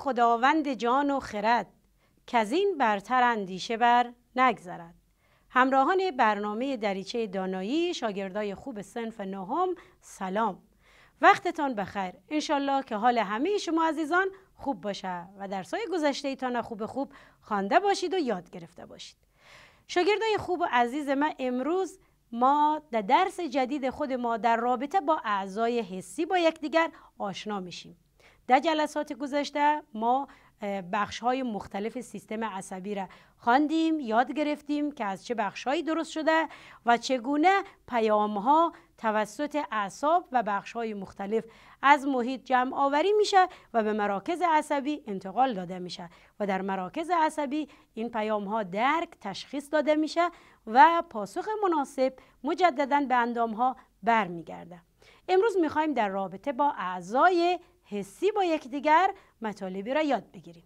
خداوند جان و خرد که از این برتر اندیشه بر نگذرد همراهان برنامه دریچه دانایی شاگردای خوب صنف نهم سلام وقتتان بخیر انشالله که حال همه شما عزیزان خوب باشه و درسای گذشته ایتان خوب خوب خوانده باشید و یاد گرفته باشید شاگردای خوب و عزیز من امروز ما در درس جدید خود ما در رابطه با اعضای حسی با یکدیگر آشنا میشیم در جلسات گذشته ما بخش های مختلف سیستم عصبی را خواندیم یاد گرفتیم که از چه بخش هایی درست شده و چگونه پیام ها توسط اعصاب و بخش های مختلف از محیط جمع آوری میشه و به مراکز عصبی انتقال داده میشه و در مراکز عصبی این پیام ها درک تشخیص داده میشه و پاسخ مناسب مجددا به اندام ها برمیگرده امروز میخوایم در رابطه با اعضای حسی با یکدیگر مطالبی را یاد بگیریم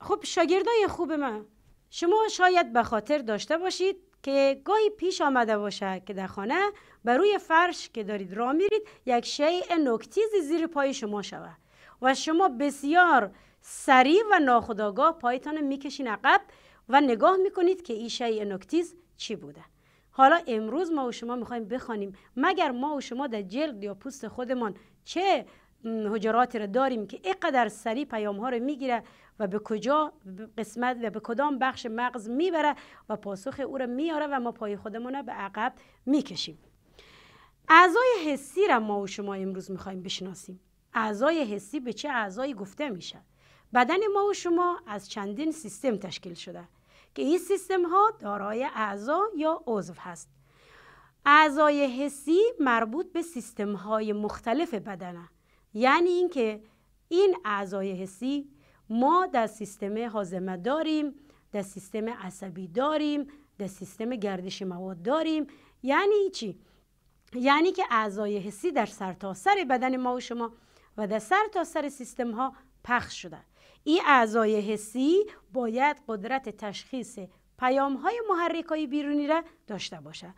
خب شاگردای خوب من شما شاید به خاطر داشته باشید که گاهی پیش آمده باشه که در خانه بر روی فرش که دارید را میرید یک شیء نکتیزی زیر پای شما شود و شما بسیار سریع و ناخداگاه پایتان میکشین عقب و نگاه میکنید که این شیء نکتیز چی بوده حالا امروز ما و شما میخوایم بخوانیم مگر ما و شما در جلد یا پوست خودمان چه حجراتی را داریم که اینقدر سریع پیام ها رو میگیره و به کجا قسمت و به کدام بخش مغز میبره و پاسخ او را میاره و ما پای خودمون را به عقب میکشیم اعضای حسی را ما و شما امروز میخوایم بشناسیم اعضای حسی به چه اعضایی گفته میشه بدن ما و شما از چندین سیستم تشکیل شده که این سیستم ها دارای اعضا یا عضو هست اعضای حسی مربوط به سیستم های مختلف بدنه یعنی اینکه این اعضای حسی ما در سیستم حازمه داریم در سیستم عصبی داریم در سیستم گردش مواد داریم یعنی چی یعنی که اعضای حسی در سرتاسر سر بدن ما و شما و در سرتاسر سر سیستم ها پخش شده این اعضای حسی باید قدرت تشخیص پیام های محرک های بیرونی را داشته باشد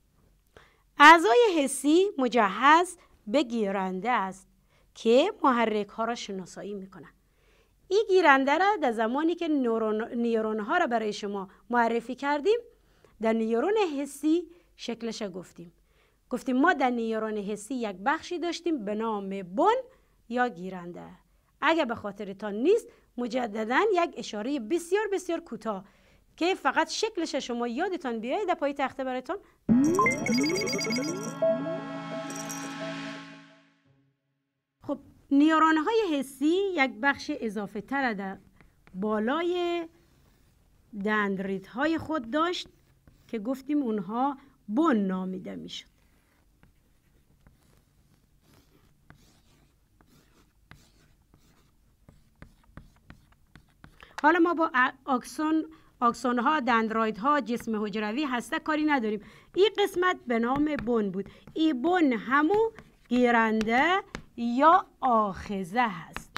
اعضای حسی مجهز به گیرنده است که محرک ها را شناسایی می این گیرنده را در زمانی که نیورون ها را برای شما معرفی کردیم در نیورون حسی شکلش گفتیم گفتیم ما در نیورون حسی یک بخشی داشتیم به نام بن یا گیرنده اگر به خاطرتان نیست مجددا یک اشاره بسیار بسیار کوتاه که فقط شکلش شما یادتان بیاید در پای تخته براتون خب نیارانه های حسی یک بخش اضافه تر در بالای دندریت های خود داشت که گفتیم اونها بن نامیده میشد حالا ما با آکسون آکسون ها دندراید ها جسم حجروی هسته کاری نداریم این قسمت به نام بن بود این بن همو گیرنده یا آخزه هست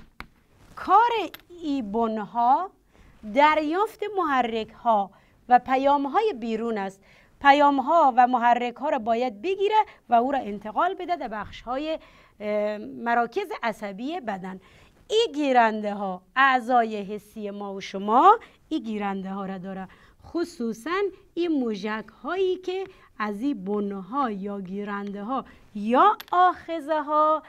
کار این بن ها دریافت محرک ها و پیام های بیرون است پیام ها و محرک ها را باید بگیره و او را انتقال بده در بخش های مراکز عصبی بدن ای گیرنده ها اعضای حسی ما و شما این گیرنده ها را داره خصوصا این موجک هایی که از این بنه ها یا گیرنده ها یا آخزه ها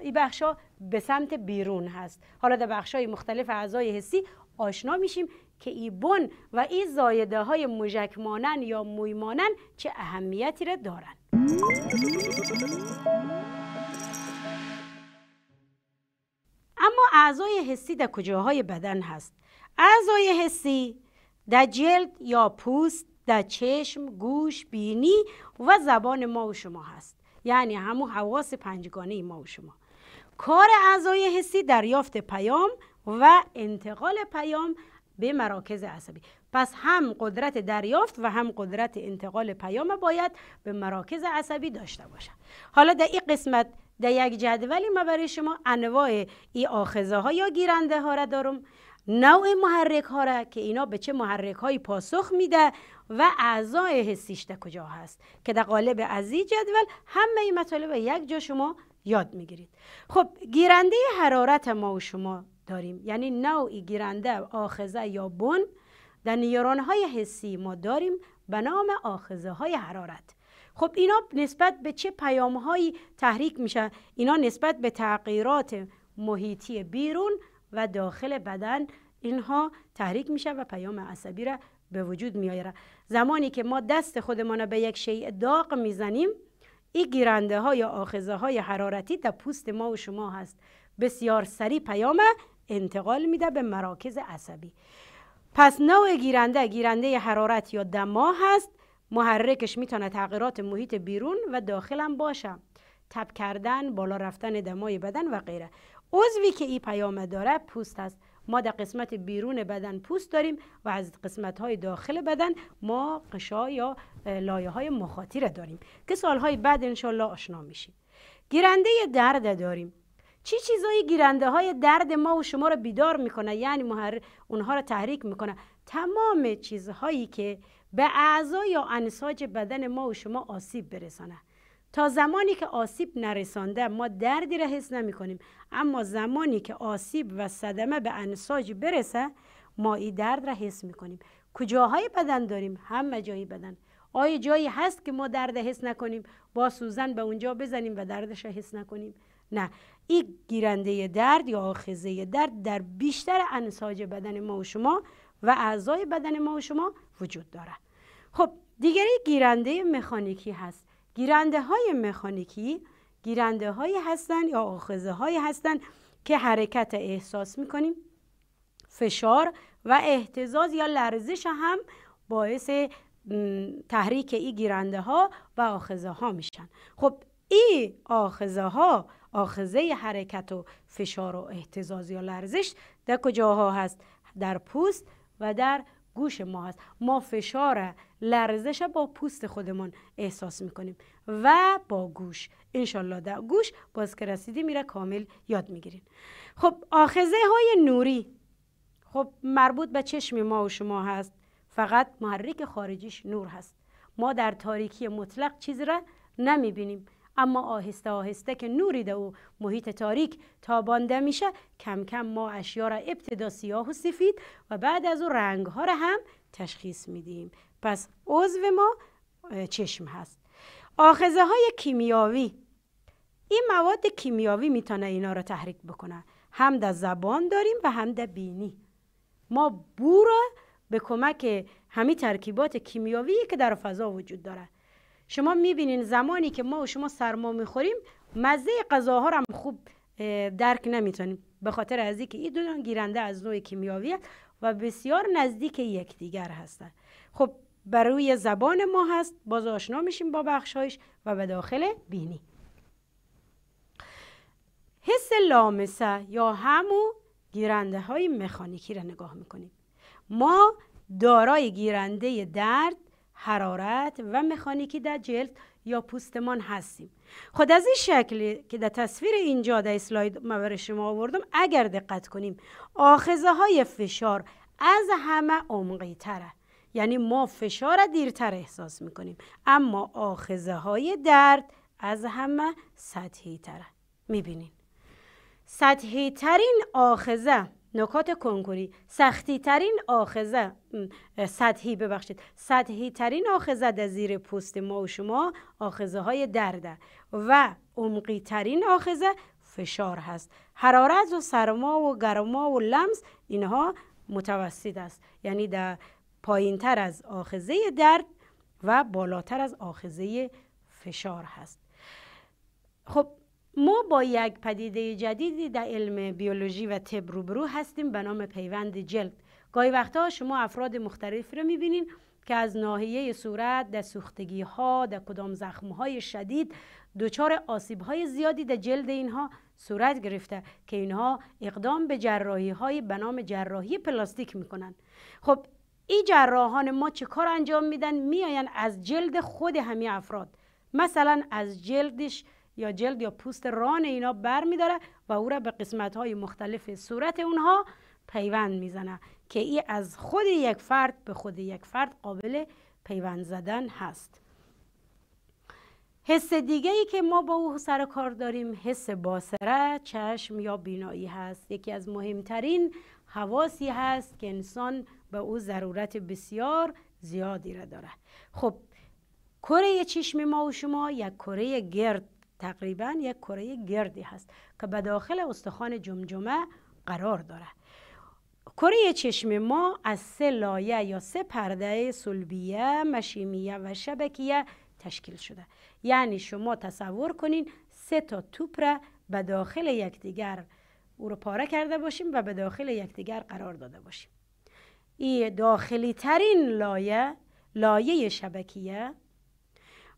این بخش ها به سمت بیرون هست حالا در بخش های مختلف اعضای حسی آشنا میشیم که ای بن و ای زایده های موجک مانن یا موی مانن چه اهمیتی را دارن اما اعضای حسی در کجاهای بدن هست اعضای حسی در جلد یا پوست در چشم گوش بینی و زبان ما و شما هست یعنی همون حواس پنجگانه ما و شما کار اعضای حسی دریافت پیام و انتقال پیام به مراکز عصبی پس هم قدرت دریافت و هم قدرت انتقال پیام باید به مراکز عصبی داشته باشد حالا در این قسمت در یک جدولی ما برای شما انواع ای آخذه ها یا گیرنده ها را دارم نوع محرک ها را که اینا به چه محرک های پاسخ میده و اعضای حسیش در کجا هست که در قالب از این جدول همه این مطالب یک جا شما یاد میگیرید خب گیرنده حرارت ما و شما داریم یعنی نوع گیرنده آخزه یا بن در نیران های حسی ما داریم به نام آخذه های حرارت خب اینا نسبت به چه پیامهایی تحریک میشن اینا نسبت به تغییرات محیطی بیرون و داخل بدن اینها تحریک میشه و پیام عصبی را به وجود میاره. زمانی که ما دست خودمان را به یک شیء داغ میزنیم این گیرنده ها یا آخذه های حرارتی در پوست ما و شما هست بسیار سریع پیام انتقال میده به مراکز عصبی پس نوع گیرنده گیرنده حرارت یا دما هست محرکش میتونه تغییرات محیط بیرون و داخلم باشه تب کردن بالا رفتن دمای بدن و غیره عضوی که این پیام داره پوست است ما در قسمت بیرون بدن پوست داریم و از قسمت های داخل بدن ما قشا یا لایه های را داریم که های بعد انشالله آشنا میشیم گیرنده درد داریم چی چیزایی گیرنده های درد ما و شما رو بیدار میکنه یعنی محر... اونها رو تحریک میکنه تمام چیزهایی که به اعضا یا انساج بدن ما و شما آسیب برسانه تا زمانی که آسیب نرسانده ما دردی را حس نمی کنیم اما زمانی که آسیب و صدمه به انساج برسه ما این درد را حس می کنیم کجاهای بدن داریم همه جایی بدن آیا جایی هست که ما درد حس نکنیم با سوزن به اونجا بزنیم و دردش را حس نکنیم نه این گیرنده درد یا آخذه درد در بیشتر انساج بدن ما و شما و اعضای بدن ما و شما وجود داره خب دیگری گیرنده مکانیکی هست گیرنده های مکانیکی گیرنده هایی هستند یا آخذه هایی هستند که حرکت احساس کنیم فشار و احتزاز یا لرزش هم باعث تحریک این گیرنده ها و آخذه ها میشن خب این آخذه ها آخذه حرکت و فشار و احتزاز یا لرزش در کجاها هست در پوست و در گوش ما هست ما فشار لرزش با پوست خودمان احساس میکنیم و با گوش انشالله در گوش باز که رسیدی میره کامل یاد میگیرین خب آخذه های نوری خب مربوط به چشم ما و شما هست فقط محرک خارجیش نور هست ما در تاریکی مطلق چیزی را نمیبینیم اما آهسته آهسته که نوری در او محیط تاریک تابانده میشه کم کم ما اشیا را ابتدا سیاه و سفید و بعد از او رنگ ها را هم تشخیص میدیم پس عضو ما چشم هست آخذه های کیمیاوی این مواد کیمیاوی میتونه اینا را تحریک بکنه. هم در زبان داریم و هم در بینی ما بو را به کمک همین ترکیبات کیمیاویی که در فضا وجود دارد شما میبینین زمانی که ما و شما سرما میخوریم مزه غذاها رو هم خوب درک نمیتونیم به خاطر از اینکه این دو گیرنده از نوع کیمیاوی و بسیار نزدیک یکدیگر هستند خب بر روی زبان ما هست باز آشنا میشیم با بخشایش و به داخل بینی حس لامسه یا همو گیرنده های مکانیکی را نگاه میکنیم ما دارای گیرنده درد حرارت و مکانیکی در جلد یا پوستمان هستیم خود از این شکلی که در تصویر اینجا در اسلاید مبر شما آوردم اگر دقت کنیم آخذه های فشار از همه عمقی تره یعنی ما فشار دیرتر احساس میکنیم اما آخذه های درد از همه سطحی تره میبینین سطحی ترین آخذه نکات کنکوری سختی ترین آخذه سطحی ببخشید سطحی ترین آخذه در زیر پوست ما و شما آخذه های درده و عمقی ترین آخذه فشار هست حرارت و سرما و گرما و لمس اینها متوسط است یعنی در پایین تر از آخذه درد و بالاتر از آخذه فشار هست خب ما با یک پدیده جدیدی در علم بیولوژی و طب روبرو هستیم به نام پیوند جلد گاهی وقتها شما افراد مختلف رو میبینین که از ناحیه صورت در سوختگی ها در کدام زخم های شدید دچار آسیب های زیادی در جلد اینها صورت گرفته که اینها اقدام به جراحی های به نام جراحی پلاستیک میکنن خب این جراحان ما چه کار انجام میدن میآین از جلد خود همین افراد مثلا از جلدش یا جلد یا پوست ران اینا بر داره و او را به قسمت های مختلف صورت اونها پیوند میزنه که ای از خود یک فرد به خود یک فرد قابل پیوند زدن هست حس دیگه ای که ما با او سر کار داریم حس باسره چشم یا بینایی هست یکی از مهمترین حواسی هست که انسان به او ضرورت بسیار زیادی را داره خب کره چشم ما و شما یک کره گرد تقریبا یک کره گردی هست که به داخل استخوان جمجمه قرار داره کره چشم ما از سه لایه یا سه پرده سلبیه، مشیمیه و شبکیه تشکیل شده یعنی شما تصور کنین سه تا توپ را به داخل یکدیگر او پاره کرده باشیم و به داخل یکدیگر قرار داده باشیم این داخلی ترین لایه لایه شبکیه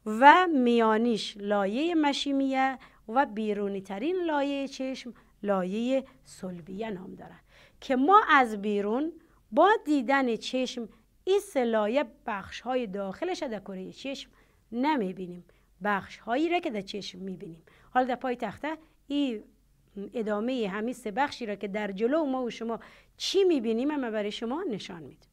و میانیش لایه مشیمیه و بیرونی ترین لایه چشم لایه سلبیه نام دارد که ما از بیرون با دیدن چشم این سه لایه بخش های داخلش در کره چشم نمی بینیم بخش هایی را که در چشم می بینیم حالا در پای تخته این ادامه همین سه بخشی را که در جلو ما و شما چی می بینیم اما برای شما نشان میده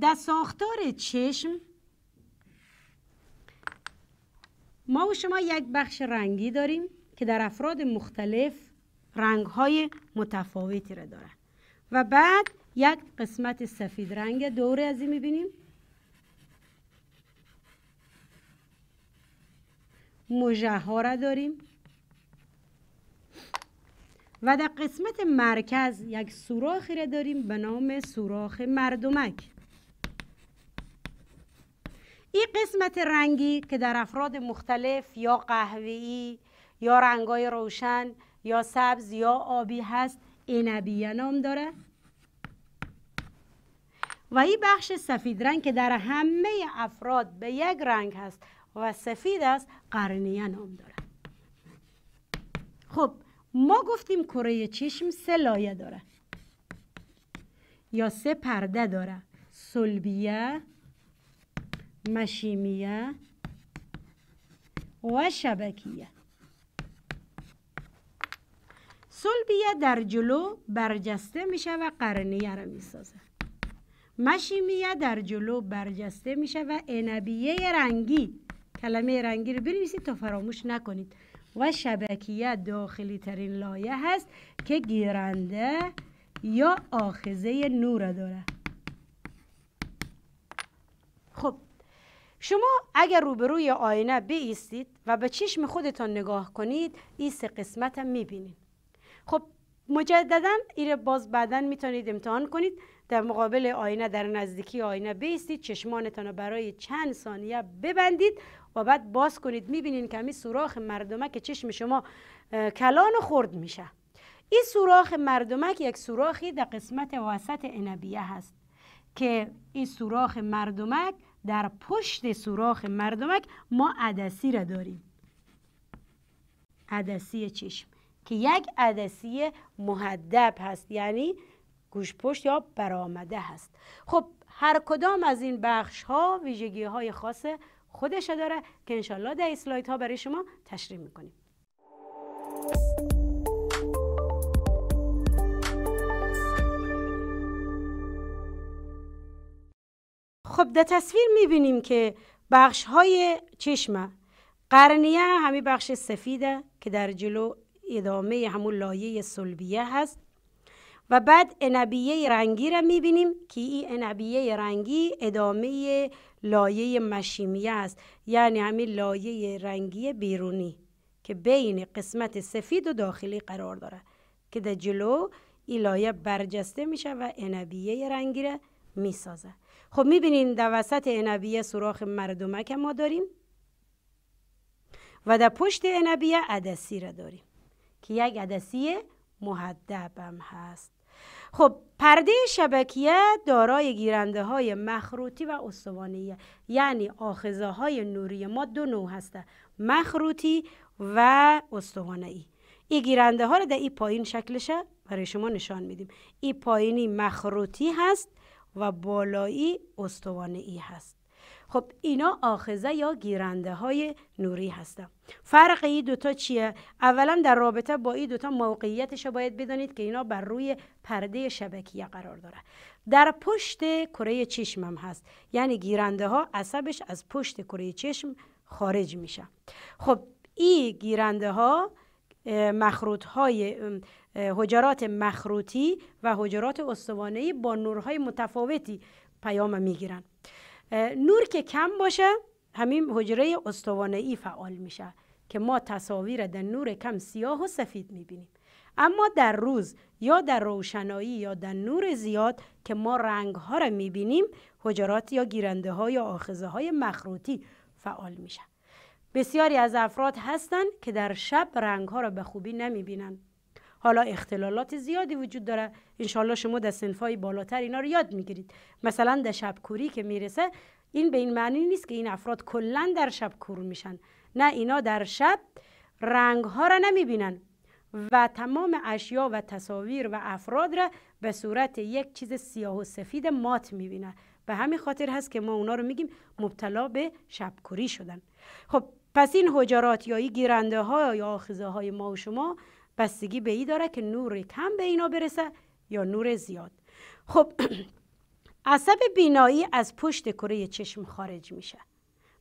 در ساختار چشم ما و شما یک بخش رنگی داریم که در افراد مختلف رنگ های متفاوتی را داره و بعد یک قسمت سفید رنگ دوره از این میبینیم مجه ها را داریم و در قسمت مرکز یک سوراخی را داریم به نام سوراخ مردمک این قسمت رنگی که در افراد مختلف یا قهوه‌ای یا رنگای روشن یا سبز یا آبی هست عنبیه نام داره و این بخش سفید رنگ که در همه افراد به یک رنگ هست و سفید است قرنیه نام داره خب ما گفتیم کره چشم سه لایه داره یا سه پرده داره سلبیه مشیمیه و شبکیه سلبیه در جلو برجسته میشه و قرنیه را میسازه مشیمیه در جلو برجسته میشه و انبیه رنگی کلمه رنگی رو بنویسید تا فراموش نکنید و شبکیه داخلی ترین لایه هست که گیرنده یا آخذه نور داره خب شما اگر روبروی آینه بیستید و به چشم خودتان نگاه کنید این سه قسمت هم میبینید خب مجددا این باز بعدا میتونید امتحان کنید در مقابل آینه در نزدیکی آینه بیستید چشمانتان رو برای چند ثانیه ببندید و بعد باز کنید میبینید که این سوراخ مردمه که چشم شما کلان و خرد میشه این سوراخ مردمک یک سوراخی در قسمت وسط انبیه هست که این سوراخ مردمک در پشت سوراخ مردمک ما عدسی را داریم عدسی چشم که یک عدسی محدب هست یعنی گوش پشت یا برآمده هست خب هر کدام از این بخش ها ویژگی های خاص خودش داره که انشالله در اسلایت ها برای شما تشریح میکنیم خب در تصویر میبینیم که بخش های چشمه قرنیه همی بخش سفیده که در جلو ادامه همون لایه سلبیه هست و بعد انبیه رنگی را میبینیم که این انبیه رنگی ادامه لایه مشیمیه است یعنی همین لایه رنگی بیرونی که بین قسمت سفید و داخلی قرار داره که در جلو این لایه برجسته میشه و انبیه رنگی را میسازه خب میبینین در وسط عنبیه سوراخ مردمک ما داریم و در پشت انبیه عدسی را داریم که یک عدسی هم هست خب پرده شبکیه دارای گیرنده های مخروطی و استوانیه یعنی آخذه های نوری ما دو نوع هسته مخروطی و استوانه ای این گیرنده ها رو در این پایین شکلشه برای شما نشان میدیم این پایینی مخروطی هست و بالایی استوانه ای هست خب اینا آخزه یا گیرنده های نوری هستن فرق این دوتا چیه؟ اولا در رابطه با این دوتا موقعیتش باید بدانید که اینا بر روی پرده شبکیه قرار داره در پشت کره چشم هم هست یعنی گیرنده ها عصبش از پشت کره چشم خارج میشه خب این گیرنده ها مخروط های حجرات مخروطی و حجرات ای با نورهای متفاوتی پیام میگیرن نور که کم باشه همین حجره ای فعال میشه که ما تصاویر در نور کم سیاه و سفید میبینیم اما در روز یا در روشنایی یا در نور زیاد که ما رنگ را میبینیم حجرات یا گیرنده ها یا آخذه های مخروطی فعال میشه. بسیاری از افراد هستند که در شب رنگ ها را به خوبی نمیبینند حالا اختلالات زیادی وجود داره انشالله شما در سنفای بالاتر اینا رو یاد میگیرید مثلا در شبکوری که میرسه این به این معنی نیست که این افراد کلا در شب کور میشن نه اینا در شب رنگ ها را نمیبینن و تمام اشیا و تصاویر و افراد را به صورت یک چیز سیاه و سفید مات میبینن به همین خاطر هست که ما اونا رو میگیم مبتلا به شبکوری شدن خب پس این حجرات یا ای گیرنده یا آخیزه های ما و شما بستگی به ای داره که نور کم به اینا برسه یا نور زیاد خب عصب بینایی از پشت کره چشم خارج میشه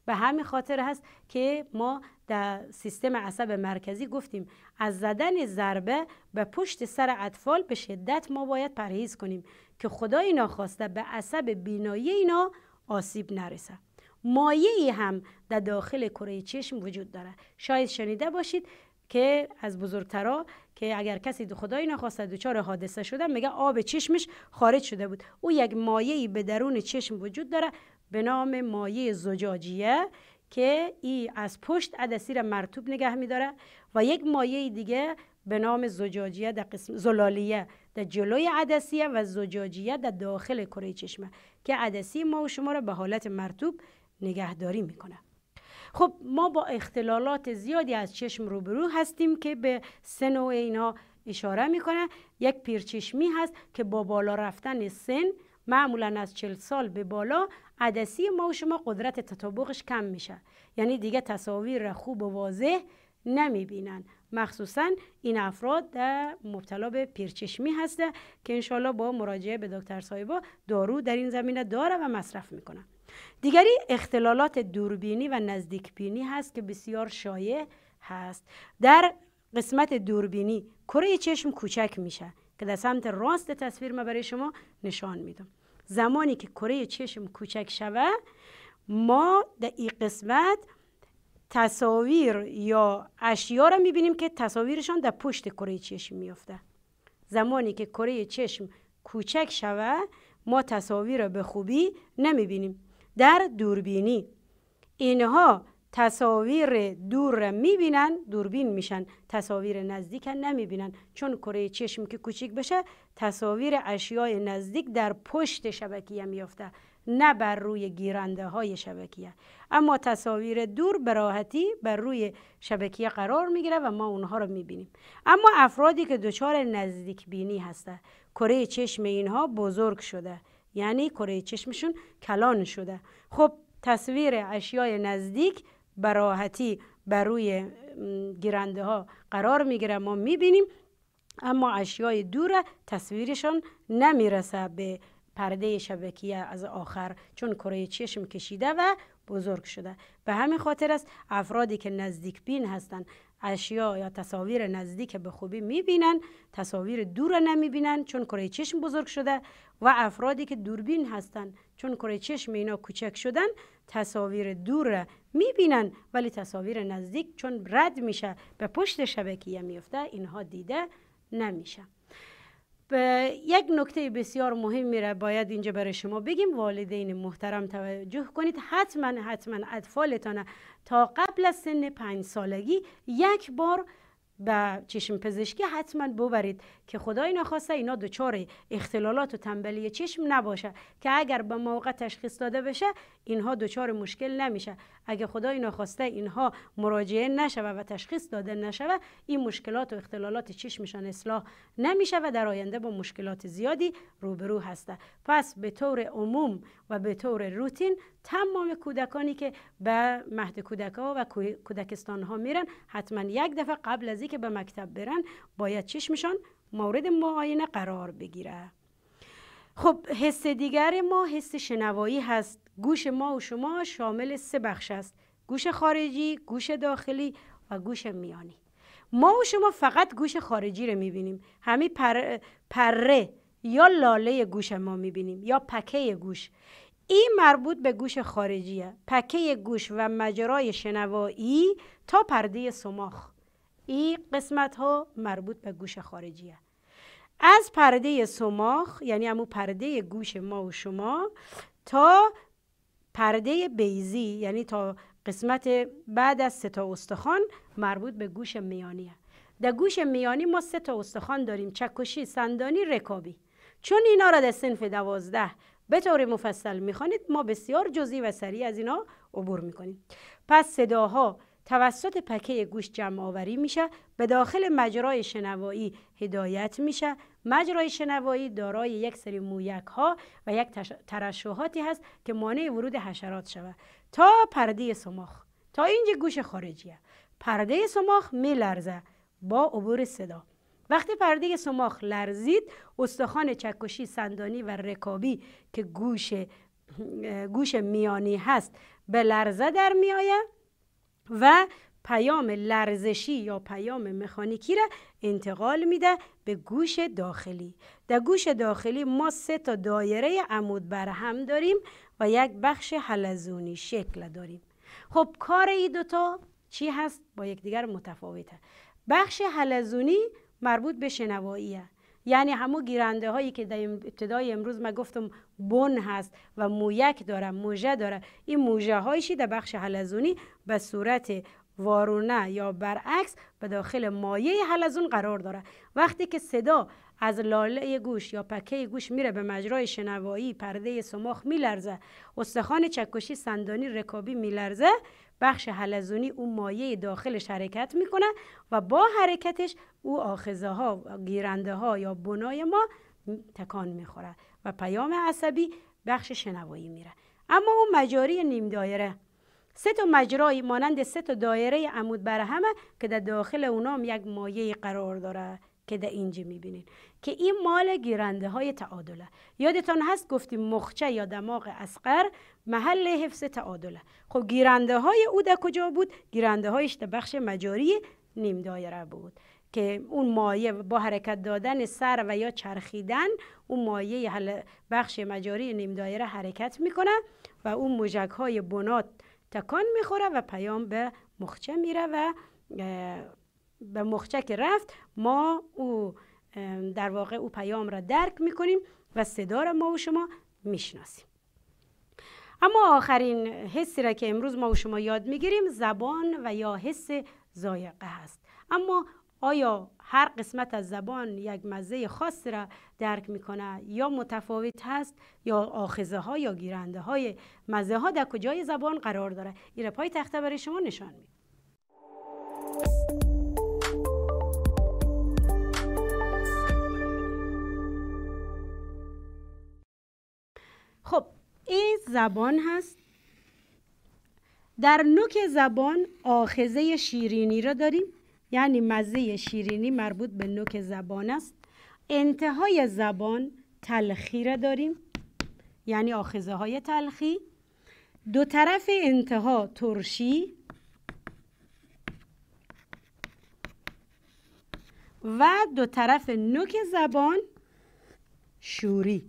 به همین خاطر هست که ما در سیستم عصب مرکزی گفتیم از زدن ضربه به پشت سر اطفال به شدت ما باید پرهیز کنیم که خدای ناخواسته به عصب بینایی اینا آسیب نرسه مایه هم در داخل کره چشم وجود داره شاید شنیده باشید که از بزرگترا که اگر کسی دو خدایی نخواسته دوچار حادثه شده میگه آب چشمش خارج شده بود او یک مایعی به درون چشم وجود داره به نام مایه زجاجیه که ای از پشت عدسی را مرتوب نگه میداره و یک مایه دیگه به نام زجاجیه در قسم زلالیه در جلوی عدسیه و زجاجیه در داخل کره چشمه که عدسی ما و شما را به حالت مرتوب نگهداری میکنه خب ما با اختلالات زیادی از چشم روبرو هستیم که به سن و اینا اشاره میکنن یک پیرچشمی هست که با بالا رفتن سن معمولا از چل سال به بالا عدسی ما و شما قدرت تطابقش کم میشه یعنی دیگه تصاویر خوب و واضح نمیبینن مخصوصا این افراد در مبتلا به پیرچشمی هسته که انشالله با مراجعه به دکتر سایبا دارو در این زمینه داره و مصرف میکنه دیگری اختلالات دوربینی و نزدیکبینی هست که بسیار شایع هست در قسمت دوربینی کره چشم کوچک میشه که در سمت راست تصویر ما برای شما نشان میدم زمانی که کره چشم کوچک شوه ما در این قسمت تصاویر یا اشیا را میبینیم که تصاویرشان در پشت کره چشم میفته زمانی که کره چشم کوچک شوه ما تصاویر را به خوبی نمیبینیم در دوربینی اینها تصاویر دور را میبینن دوربین میشن تصاویر نزدیک نمیبینن چون کره چشم که کوچیک بشه تصاویر اشیای نزدیک در پشت شبکیه میافته نه بر روی گیرنده های شبکیه اما تصاویر دور براحتی بر روی شبکیه قرار میگیره و ما اونها رو میبینیم اما افرادی که دچار نزدیک بینی هستند کره چشم اینها بزرگ شده یعنی کره چشمشون کلان شده خب تصویر اشیای نزدیک براحتی بر روی گیرنده ها قرار میگیره ما میبینیم اما اشیای دور تصویرشان نمیرسه به پرده شبکیه از آخر چون کره چشم کشیده و بزرگ شده به همین خاطر است افرادی که نزدیک بین هستند اشیا یا تصاویر نزدیک به خوبی میبینن تصاویر دور نمیبینن چون کره چشم بزرگ شده و افرادی که دوربین هستن چون کره چشم اینا کوچک شدن تصاویر دور را میبینن ولی تصاویر نزدیک چون رد میشه به پشت شبکیه میفته اینها دیده نمیشه یک نکته بسیار مهم میره باید اینجا برای شما بگیم والدین محترم توجه کنید حتما حتما اطفالتان تا قبل از سن پنج سالگی یک بار به چشم پزشکی حتما ببرید که خدای نخواسته اینا دچار اختلالات و تنبلی چشم نباشه که اگر به موقع تشخیص داده بشه اینها دچار مشکل نمیشه اگر خدای نخواسته اینها مراجعه نشوه و تشخیص داده نشوه این مشکلات و اختلالات چشمشان اصلاح نمیشه و در آینده با مشکلات زیادی روبرو هسته پس به طور عموم و به طور روتین تمام کودکانی که به مهد کودک ها و کودکستان ها میرن حتما یک دفعه قبل از اینکه به مکتب برن باید چشمشان مورد معاینه قرار بگیره خب حس دیگر ما حس شنوایی هست گوش ما و شما شامل سه بخش است گوش خارجی گوش داخلی و گوش میانی ما و شما فقط گوش خارجی رو میبینیم همین پره یا لاله گوش ما میبینیم یا پکه گوش این مربوط به گوش خارجیه پکه گوش و مجرای شنوایی تا پرده سماخ این قسمت ها مربوط به گوش خارجی خارجیه از پرده سماخ یعنی همون پرده گوش ما و شما تا پرده بیزی یعنی تا قسمت بعد از سه تا استخوان مربوط به گوش میانیه در گوش میانی ما سه تا استخوان داریم چکشی سندانی رکابی چون اینا را در سنف دوازده به طور مفصل میخوانید ما بسیار جزئی و سریع از اینا عبور میکنیم پس صداها توسط پکه گوش جمع آوری میشه به داخل مجرای شنوایی هدایت میشه مجرای شنوایی دارای یک سری مویک ها و یک ترشحاتی هست که مانع ورود حشرات شود تا پرده سماخ تا اینجا گوش خارجیه پرده سماخ میلرزه با عبور صدا وقتی پرده سماخ لرزید استخوان چکشی سندانی و رکابی که گوش گوش میانی هست به لرزه در میآید و پیام لرزشی یا پیام مکانیکی را انتقال میده به گوش داخلی در گوش داخلی ما سه تا دایره عمود بر هم داریم و یک بخش حلزونی شکل داریم خب کار این دوتا چی هست با یکدیگر متفاوته بخش حلزونی مربوط به شنواییه یعنی همو گیرنده هایی که در ابتدای امروز ما گفتم بن هست و مویک داره موژه داره این موجه هایشی در بخش حلزونی به صورت وارونه یا برعکس به داخل مایه حلزون قرار داره وقتی که صدا از لاله گوش یا پکه گوش میره به مجرای شنوایی پرده سماخ میلرزه استخوان چکشی سندانی رکابی میلرزه بخش حلزونی او مایه داخلش حرکت میکنه و با حرکتش او آخذه ها گیرنده ها یا بنای ما تکان میخوره و پیام عصبی بخش شنوایی میره اما او مجاری نیم دایره سه تا مجرایی مانند سه تا دایره عمود بر همه که در داخل اونا هم یک مایه قرار داره که در اینجا میبینین که این مال گیرنده های تعادله یادتان هست گفتیم مخچه یا دماغ اسقر محل حفظ تعادله خب گیرنده های او در کجا بود گیرنده هایش در بخش مجاری نیم دایره بود که اون مایه با حرکت دادن سر و یا چرخیدن اون مایه بخش مجاری نیم دایره حرکت میکنه و اون موجک های بنات تکان میخوره و پیام به مخچه میره و به مخچه که رفت ما او در واقع او پیام را درک میکنیم و صدا را ما و شما میشناسیم اما آخرین حسی را که امروز ما و شما یاد میگیریم زبان و یا حس زایقه هست اما آیا هر قسمت از زبان یک مزه خاص را درک میکنه یا متفاوت هست یا آخذه ها یا گیرنده های مزه ها در کجای زبان قرار داره این پای تخته برای شما نشان می خب این زبان هست در نوک زبان آخذه شیرینی را داریم یعنی مزه شیرینی مربوط به نوک زبان است انتهای زبان تلخی را داریم یعنی آخذه های تلخی دو طرف انتها ترشی و دو طرف نوک زبان شوری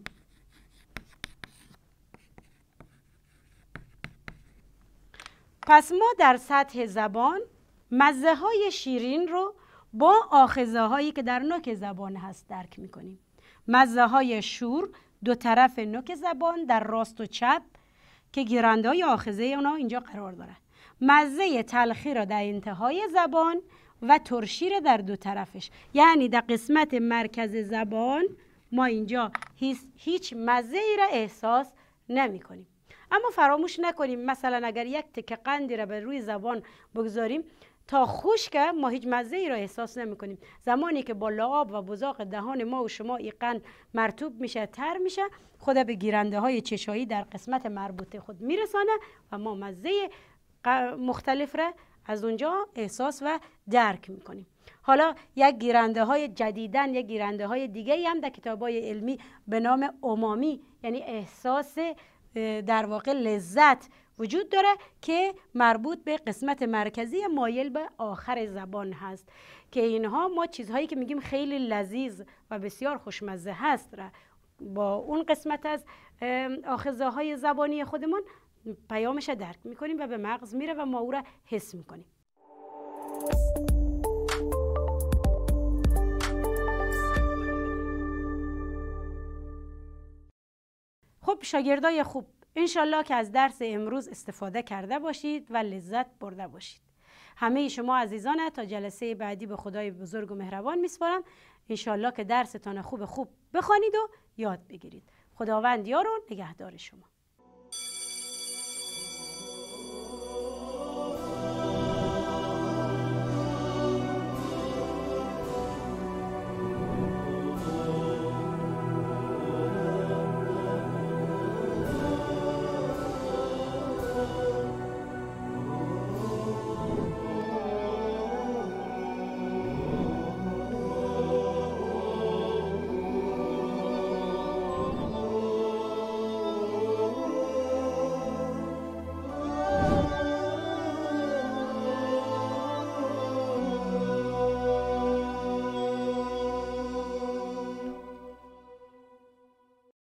پس ما در سطح زبان مزه های شیرین رو با آخذه هایی که در نوک زبان هست درک کنیم. مزه های شور دو طرف نوک زبان در راست و چپ که گیرنده های آخذه اونا اینجا قرار داره. مزه تلخی را در انتهای زبان و ترشی را در دو طرفش یعنی در قسمت مرکز زبان ما اینجا هیچ مزه ای را احساس نمی کنیم. اما فراموش نکنیم مثلا اگر یک تکه قندی را به روی زبان بگذاریم تا خشک ما هیچ مزه ای را احساس نمی کنیم زمانی که با لعاب و بزاق دهان ما و شما قند مرتوب میشه تر میشه خدا به گیرنده های چشایی در قسمت مربوط خود میرسانه و ما مزه مختلف را از اونجا احساس و درک میکنیم حالا یک گیرنده های جدیدن یک گیرنده های دیگه هم در کتاب علمی به نام امامی یعنی احساس در واقع لذت وجود داره که مربوط به قسمت مرکزی مایل به آخر زبان هست که اینها ما چیزهایی که میگیم خیلی لذیذ و بسیار خوشمزه هست را با اون قسمت از آخذه های زبانی خودمون پیامش را درک میکنیم و به مغز میره و ما او را حس میکنیم خب شاگردای خوب انشالله که از درس امروز استفاده کرده باشید و لذت برده باشید همه شما عزیزان تا جلسه بعدی به خدای بزرگ و مهربان میسپارم انشالله که درستان خوب خوب بخوانید و یاد بگیرید خداوند یار و نگهدار شما